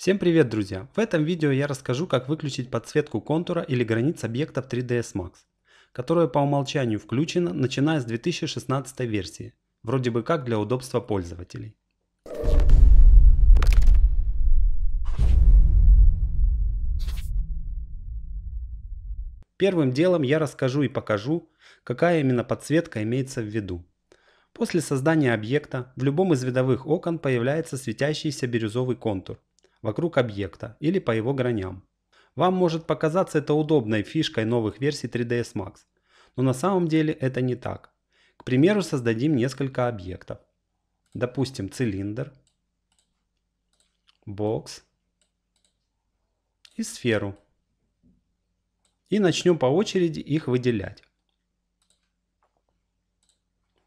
Всем привет, друзья! В этом видео я расскажу, как выключить подсветку контура или границ объектов 3ds Max, которая по умолчанию включена, начиная с 2016 версии, вроде бы как для удобства пользователей. Первым делом я расскажу и покажу, какая именно подсветка имеется в виду. После создания объекта в любом из видовых окон появляется светящийся бирюзовый контур – вокруг объекта или по его граням. Вам может показаться это удобной фишкой новых версий 3ds Max, но на самом деле это не так. К примеру, создадим несколько объектов. Допустим, цилиндр, бокс и сферу. И начнем по очереди их выделять.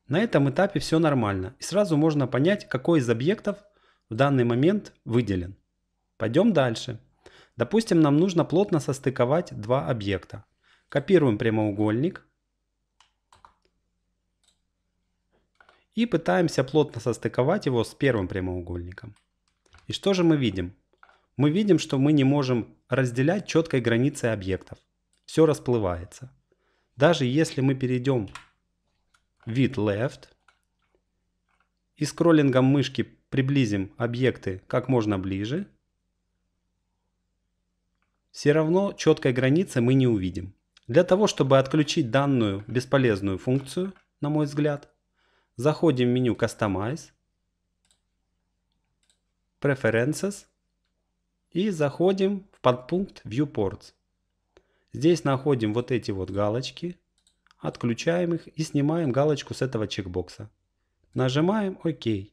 На этом этапе все нормально и сразу можно понять, какой из объектов в данный момент выделен. Пойдем дальше. Допустим, нам нужно плотно состыковать два объекта. Копируем прямоугольник. И пытаемся плотно состыковать его с первым прямоугольником. И что же мы видим? Мы видим, что мы не можем разделять четкой границей объектов. Все расплывается. Даже если мы перейдем в вид left и скроллингом мышки приблизим объекты как можно ближе, все равно четкой границы мы не увидим. Для того, чтобы отключить данную бесполезную функцию, на мой взгляд, заходим в меню Customize, Preferences и заходим в подпункт Viewports. Здесь находим вот эти вот галочки, отключаем их и снимаем галочку с этого чекбокса. Нажимаем ОК.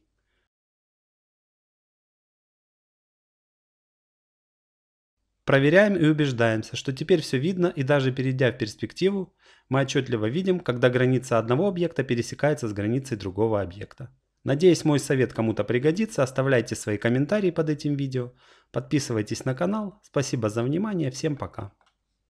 Проверяем и убеждаемся, что теперь все видно и даже перейдя в перспективу, мы отчетливо видим, когда граница одного объекта пересекается с границей другого объекта. Надеюсь, мой совет кому-то пригодится. Оставляйте свои комментарии под этим видео. Подписывайтесь на канал. Спасибо за внимание. Всем пока.